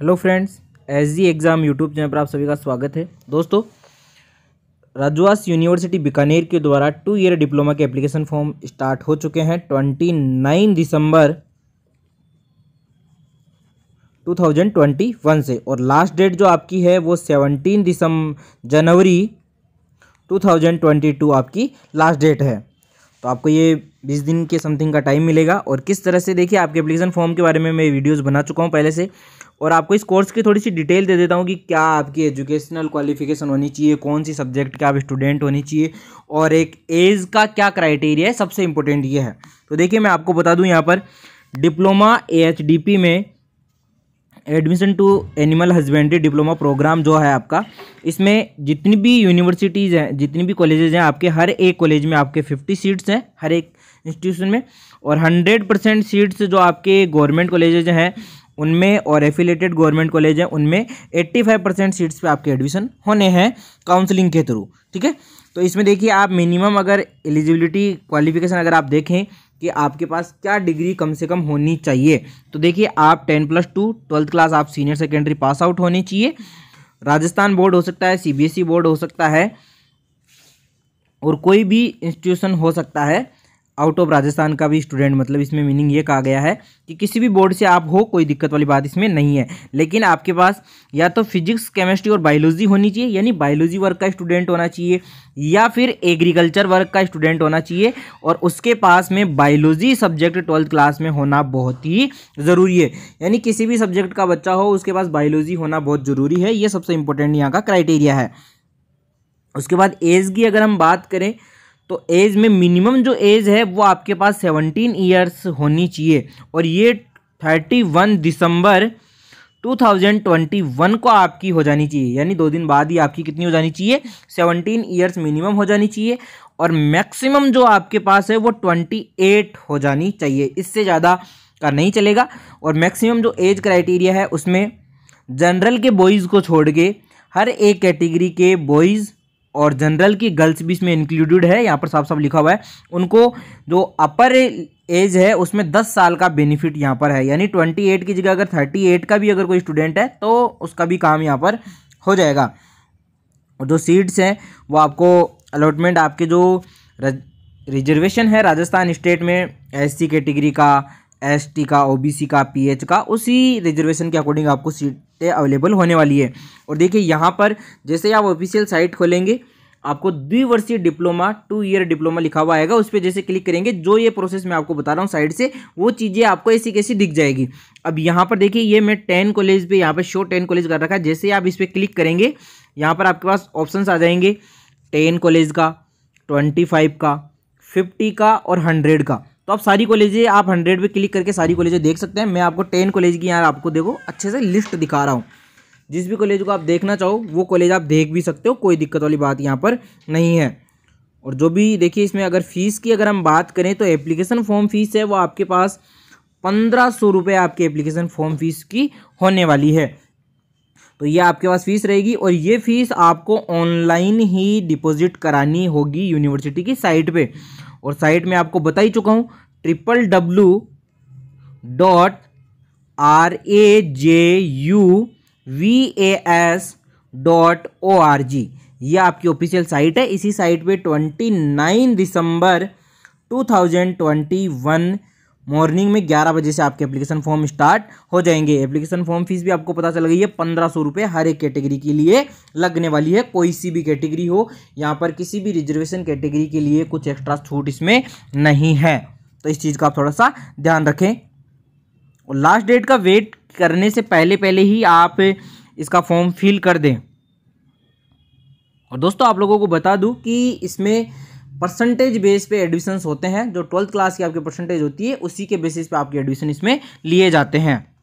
hello friends S G exam YouTube channel पर आप सभी का स्वागत है दोस्तों राजवास यूनिवर्सिटी बीकानेर के द्वारा टू ईयर डिप्लोमा के एप्लीकेशन फॉर्म स्टार्ट हो चुके हैं ट्वेंटी नाइन दिसंबर टू थाउजेंड ट्वेंटी वन से और लास्ट डेट जो आपकी है वो सेवनटीन दिसम जनवरी टू थाउजेंड ट्वेंटी टू आपकी लास्ट डेट है तो आपको ये बीस दिन के समथिंग का टाइम मिलेगा और किस तरह से देखिए आपके एप्लीकेशन फॉर्म के बारे में मैं वीडियोस बना चुका हूँ पहले से और आपको इस कोर्स की थोड़ी सी डिटेल दे देता हूँ कि क्या आपकी एजुकेशनल क्वालिफिकेशन होनी चाहिए कौन सी सब्जेक्ट के आप स्टूडेंट होनी चाहिए और एक एज का क्या क्राइटेरिया है सबसे इम्पोर्टेंट ये है तो देखिए मैं आपको बता दूँ यहाँ पर डिप्लोमा ए में admission to animal husbandry diploma programme जो है आपका इसमें जितनी भी यूनिवर्सिटीज़ हैं जितनी भी कॉलेजेज हैं आपके हर एक कॉलेज में आपके फिफ्टी सीट्स हैं हर एक इंस्टीट्यूशन में और हंड्रेड परसेंट सीट्स जो आपके गवर्नमेंट कॉलेजेज हैं उनमें और एफिलेटेड गवर्नमेंट कॉलेज हैं उनमें एट्टी फाइव परसेंट सीट्स पर आपके एडमिशन होने हैं काउंसलिंग के थ्रू ठीक है तो इसमें देखिए आप मिनिमम अगर एलिजिबिलिटी क्वालिफिकेशन अगर आप देखें कि आपके पास क्या डिग्री कम से कम होनी चाहिए तो देखिए आप ten plus two twelfth class आप सीनियर सेकेंडरी पास आउट होनी चाहिए राजस्थान बोर्ड हो सकता है सीबीएसई बोर्ड हो सकता है और कोई भी इंस्टीट्यूशन हो सकता है आउट ऑफ राजस्थान का भी स्टूडेंट मतलब इसमें मीनिंग ये कहा गया है कि किसी भी बोर्ड से आप हो कोई दिक्कत वाली बात इसमें नहीं है लेकिन आपके पास या तो फिजिक्स केमिस्ट्री और बायोलॉजी होनी चाहिए यानी बायोलॉजी वर्ग का स्टूडेंट होना चाहिए या फिर एग्रीकल्चर वर्ग का स्टूडेंट होना चाहिए और उसके पास में बायोलॉजी सब्जेक्ट ट्वेल्थ क्लास में होना बहुत ही ज़रूरी है यानी किसी भी सब्जेक्ट का बच्चा हो उसके पास बायोलॉजी होना बहुत ज़रूरी है ये सबसे इंपॉर्टेंट यहाँ का क्राइटेरिया है उसके बाद एज की अगर हम बात करें तो एज में मिनिमम जो एज है वो आपके पास सेवनटीन ईयर्स होनी चाहिए और ये थर्टी वन दिसंबर टू थाउजेंड ट्वेंटी वन को आपकी हो जानी चाहिए यानी दो दिन बाद ही आपकी कितनी हो जानी चाहिए सेवनटीन ईयर्स मिनिमम हो जानी चाहिए और मैक्सिमम जो आपके पास है वो ट्वेंटी एट हो जानी चाहिए इससे ज़्यादा का नहीं चलेगा और मैक्सिमम जो एज क्राइटेरिया है उसमें जनरल के बॉयज़ को छोड़ के हर एक कैटेगरी के बॉयज़ और जनरल की गर्ल्स भी इसमें इंक्लूडेड है यहाँ पर साफ साफ लिखा हुआ है उनको जो अपर एज है उसमें दस साल का बेनिफिट यहाँ पर है यानी ट्वेंटी एट की जगह अगर थर्टी एट का भी अगर कोई स्टूडेंट है तो उसका भी काम यहाँ पर हो जाएगा और जो सीट्स हैं वो आपको अलॉटमेंट आपके जो रिजर्वेशन है राजस्थान स्टेट में सी कैटेगरी का एस का ओ का पी का उसी रिजर्वेशन के अकॉर्डिंग आपको सीट अवेलेबल होने वाली है और देखिए यहाँ पर जैसे आप ऑफिशियल साइट खोलेंगे आपको द्विवर्षीय डिप्लोमा टू ईयर डिप्लोमा लिखा हुआ आएगा उस पर जैसे क्लिक करेंगे जो ये प्रोसेस मैं आपको बता रहा हूँ साइड से वो चीज़ें आपको ऐसी कैसी दिख जाएगी अब यहाँ पर देखिए ये मैं टेन कॉलेज पे यहाँ पर शो टेन कॉलेज कर रखा है जैसे आप इस पर क्लिक करेंगे यहाँ पर आपके पास ऑप्शन आ जाएंगे टेन कॉलेज का ट्वेंटी फाइव का फिफ्टी का और हंड्रेड का तो आप सारी कॉलेज आप हंड्रेड पे क्लिक करके सारी कॉलेज देख सकते हैं मैं आपको टेन कॉलेज की यहाँ आपको देखो अच्छे से लिस्ट दिखा रहा हूँ जिस भी कॉलेज को आप देखना चाहो वो कॉलेज आप देख भी सकते हो कोई दिक्कत वाली बात यहाँ पर नहीं है और जो भी देखिए इसमें अगर फ़ीस की अगर हम बात करें तो एप्लीकेशन फॉर्म फ़ीस है वो आपके पास पंद्रह सौ रुपये आपके एप्लीकेशन फॉर्म फ़ीस की होने वाली है तो ये आपके पास फ़ीस रहेगी और ये फ़ीस आपको ऑनलाइन ही डिपॉजिट करानी होगी यूनिवर्सिटी की साइट पर और साइट में आपको बता ही चुका हूँ triple W dot R A J U V A S dot O R G यह आपकी ऑफिशियल साइट है इसी साइट पे नाइन दिसंबर two thousand twenty one morning में ग्यारह बजे से आपके एप्लीकेशन फॉर्म स्टार्ट हो जाएंगे एप्लीकेशन फॉर्म फीस भी आपको पता चल गई है पंद्रह सौ रुपये हर एक कैटेगरी के लिए लगने वाली है कोई सी भी कैटेगरी हो यहाँ पर किसी भी रिजर्वेशन कैटेगरी के लिए कुछ एक्स्ट्रा छूट इसमें नहीं है तो इस चीज़ का आप थोड़ा सा ध्यान रखें और लास्ट डेट का वेट करने से पहले पहले ही आप इसका फॉर्म फिल कर दें और दोस्तों आप लोगों को बता दूँ कि इसमें परसेंटेज बेस पे एडमिशन्स होते हैं जो ट्वेल्थ क्लास की आपकी परसेंटेज होती है उसी के बेसिस पे आपके एडमिशन इसमें लिए जाते हैं